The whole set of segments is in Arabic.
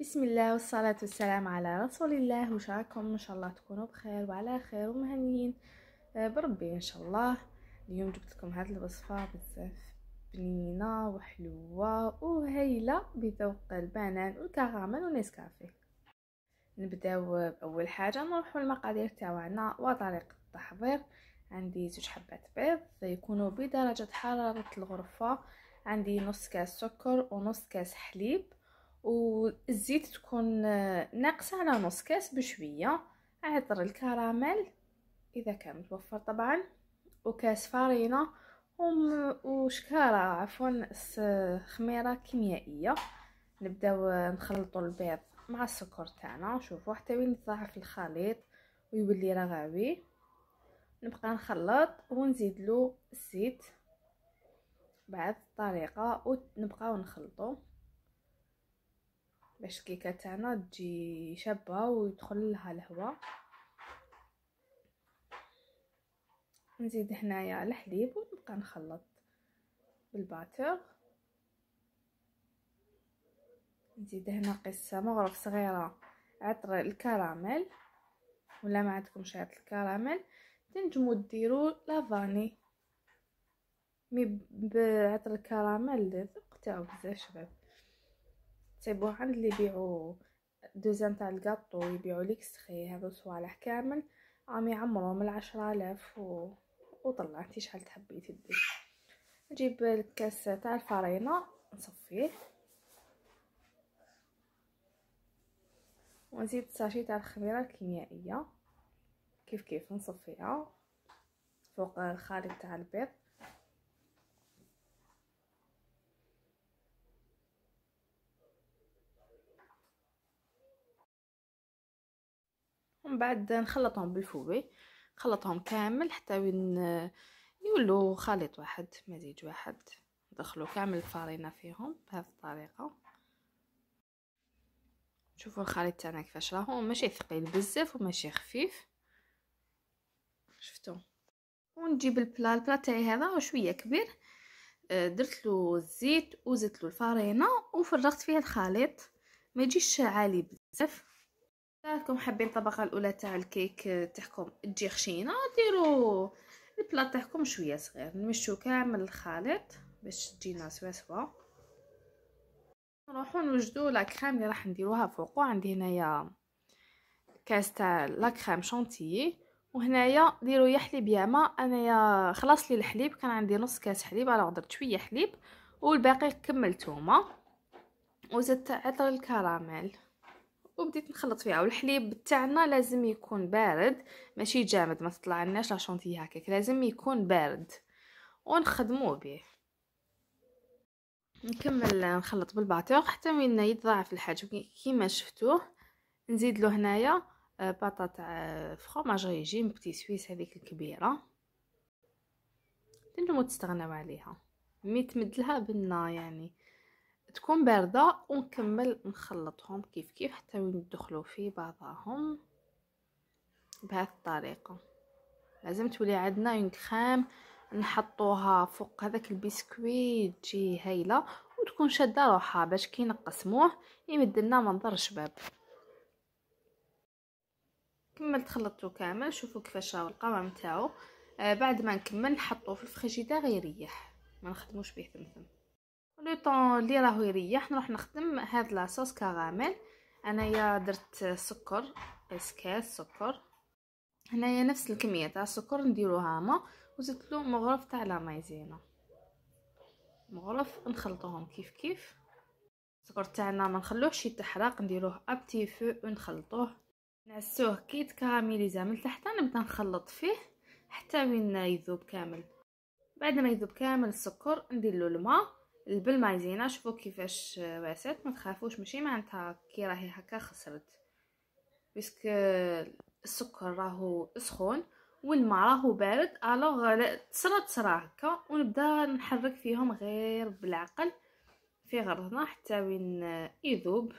بسم الله والصلاة والسلام على رسول الله وش راكم ان شاء الله تكونوا بخير وعلى خير ومهنيين آه، بربي ان شاء الله اليوم جبت لكم هذه الوصفة بزاف بنينة وحلوة وهيلة بذوق البنان والكراميل ونسكافيه نبداو باول حاجة نروحو المقادير تاعنا وطريقة التحضير عندي زوج حبات بيض يكونوا بدرجة حرارة الغرفة عندي نص كاس سكر ونص كاس حليب والزيت تكون آه، ناقصه على نص كاس بشويه عطر الكراميل اذا كان متوفر طبعا وكاس فرينه وشكاره عفوا خميره كيميائيه نبداو آه، نخلطوا البيض مع السكر تاعنا شوفوا حتى وين يتضاعف الخليط ويولي رغاوي نبقى نخلط ونزيد له الزيت بعد الطريقه ونبقى نخلطو باش الكيكه تاعنا تجي شابه ويدخل لها الهواء نزيد هنايا الحليب ونبقى نخلط بالباتغ نزيد هنا قصه مغرف صغيره عطر الكراميل ولا ما عندكمش عطر الكراميل تنجمو ديرو لافاني مي بعطر الكراميل ذوق تاعو بزاف شباب تصيبوه عند اللي يبيعو دوزان تاع الكاطو يبيعو ليكستخي هادو صوالح كامل عم يعمرو من العشرة آلاف و... وطلع شحال تحبي تدي نجيب الكاس تاع الفرينة نصفيه ونزيد ساشي تاع الخميرة الكيميائية كيف كيف نصفيها فوق الخليط تاع البيض ومن بعد نخلطهم بالفوبي نخلطهم كامل حتى وين يولوا خليط واحد مزيج واحد ندخلو كامل الفرينه فيهم بهذه الطريقه شوفوا الخليط تاعنا كيفاش راهو ماشي ثقيل بزاف وماشي خفيف شفتو ونجيب البلا البلا تاعي هذا شويه كبير آه، درت له الزيت وزدت له الفرينه وفرغت فيه الخليط ما يجيش عالي بزاف راكم حابين الطبقه الاولى تاع الكيك تاعكم تجي خشينه ديروا البلاط تاعكم شويه صغير نمشو كامل الخليط باش تجينا سوا سوا نروحو نوجدو لا كريم اللي راح نديروها فوقو عندي هنايا كاس تاع لا كريم شونتيي وهنايا ديروا يا حليب يا ما انايا خلاص لي الحليب كان عندي نص كاس حليب على درت شويه حليب والباقي كملتوما وزدت عطر الكراميل وبديت نخلط فيها والحليب تاعنا لازم يكون بارد ماشي جامد ما تطلع لناش لاشونتي هكاك لازم يكون بارد ونخدمو به نكمل نخلط بالباتور حتى وين يتضاعف الحجم كيما شفتوه نزيد له هنايا آه، باطا تاع آه، فرماج غيجي بتي سويس هذيك الكبيره تنجمو تستغناو عليها مي تمدلها بنا يعني تكون باردة ونكمل نخلطهم كيف كيف حتى وين يدخلوا في بعضهم بهذه الطريقة لازم تولي عندنا اون كريم نحطوها فوق هذاك البسكوي تجي هايله وتكون شاده روحها باش كي نقسموه يمد لنا منظر شباب كملت خلطته كامل شوفوا كيفاش راه القوام تاعو آه بعد ما نكمل نحطوه في الفريجيدير يريح ما نخدموش به ثمثم لو طون اللي راهو يريح نروح نخدم هاد لاصوص كراميل انايا درت سكر اسكاس سكر هنايا نفس الكميه تاع السكر نديروها ما وزدت له مغرف تاع لا مايزينا مغرف نخلطوهم كيف كيف السكر تاعنا ما نخلوهش يتحرق نديروه ابتي فو ونخلطوه نعسوه كي يتكراميليزا من تحت نبدا نخلط فيه حتى وين يذوب كامل بعد ما يذوب كامل السكر ندير له الماء بالمايزينا شوفوا كيفاش واسات ما تخافوش ماشي معناتها كي راهي هكا خسرت بسك السكر راهو سخون والماء راهو بارد الوغ تسرى تسرى هكا ونبدا نحرك فيهم غير بالعقل في غرضنا حتى وين يذوب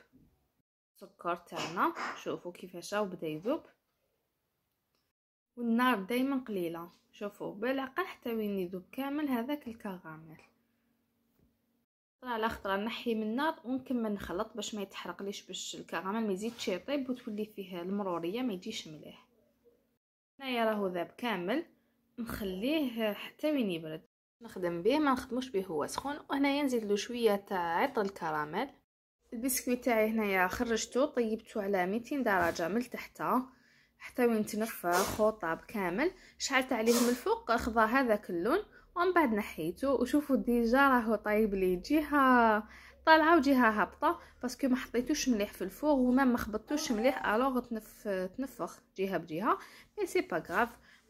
السكر تاعنا شوفوا كيفاش راهو بدا يذوب والنار دائما قليله شوفوا بالعقل حتى وين يذوب كامل هذاك الكغاميل خطره على خطره نحي من النار ونكمل نخلط باش ما يتحرق ليش باش الكراميل ما يزيدش يطيب وتولي فيه المروريه ما يجيش مليح هنايا راهو ذاب كامل نخليه حتى وين يبرد نخدم به ما نخدموش به هو سخون وهنايا نزيد له شويه تاع عطر الكراميل البسكويت تاعي هنايا خرجته طيبته على 200 درجه من تحت حتى وين تنفخ وطاب كامل شعلت عليه من الفوق خضا هذاك اللون ومن بعد نحيته وشوفوا ديجا راهو طايب لي جهه طالعه وجهه هابطه باسكو ما حطيتوش مليح في الفوغ وما ما خبطتوش مليح الوغ تنف تنفخ جهه بجهه مي سي با غاف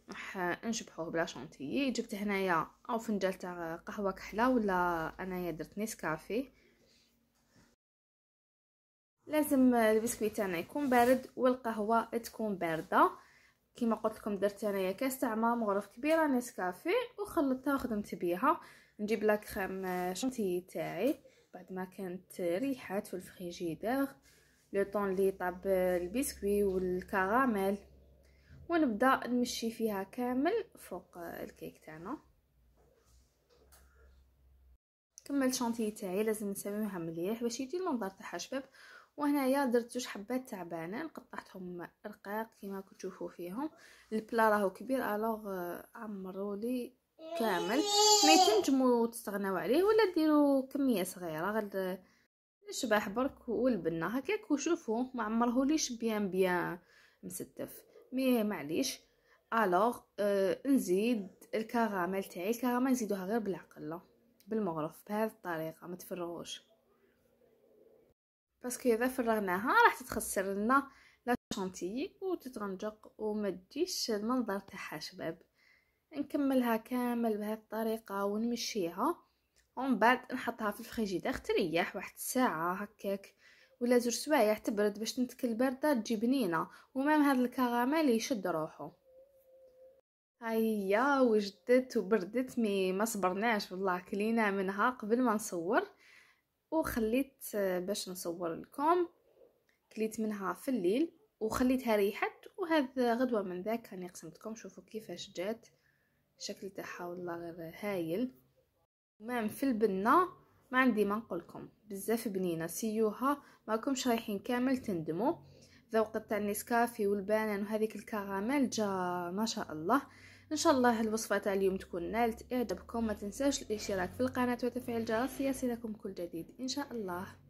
راح نشبحوه بلا شونتيي جبت هنايا او فنجال تاع قهوه كحله ولا انايا درت نيسكافيه لازم البسكويت تاعنا يكون بارد والقهوه تكون بارده كما قلت لكم درت انايا كاس تاع ماء مغرف كبيره نسكافيه وخلطتها وخدمت بيها نجيب لا كريم شونتي تاعي بعد ما كانت ريحات في الفريجيدير لو طون لي طاب البسكوي والكراميل ونبدا نمشي فيها كامل فوق الكيك تاعنا كمل شونتي تاعي لازم نسويها مليح باش يجي المنظر تاعها شباب وهنايا درت جوج حبات تاع بنان قطعتهم رقاق كما تشوفوا فيهم البلا راهو كبير الوغ آه، عمروا لي كامل ما تنجموا تستغناو عليه ولا ديروا كميه صغيره غير الشباح برك والبنه هكاك وشوفوا ما عمرهوليش بيان بيان مستف مي معليش الوغ آه، نزيد الكراميل تاعي الكراميل نزيدوها غير بالعقله بالمغرف بهذه الطريقه ما تفرغوش باسكو اذا فرغناها راح تتخسر لنا لا شانتيي وتتغنجق وما تجيش المنظر تاعها شباب نكملها كامل بهذه الطريقه ونمشيها ومن بعد نحطها في الفريجيدير تريح واحد الساعه هكاك ولا زوج سوايع تبرد باش نتكل بارده تجي بنينه ومام هذا الكراميل يشد روحه هيا وجدت وبردت مي ما صبرناش والله كلينا منها قبل ما نصور وخليت آه، باش نصور لكم كليت منها في الليل وخليتها ريحت وهذا غدوه من ذاك راني قسمتكم شوفوا كيفاش جات الشكل تاعها والله غير هايل مام في البنه ما عندي ما نقولكم بزاف بنينه سيوها ما راكمش رايحين كامل تندموا ذوق تاع النسكافي والبانان وهذيك الكراميل جا ما شاء الله ان شاء الله الوصفه تاع اليوم تكون نالت اعجابكم ما تنساش الاشتراك في القناه وتفعيل الجرس ليصلكم كل جديد ان شاء الله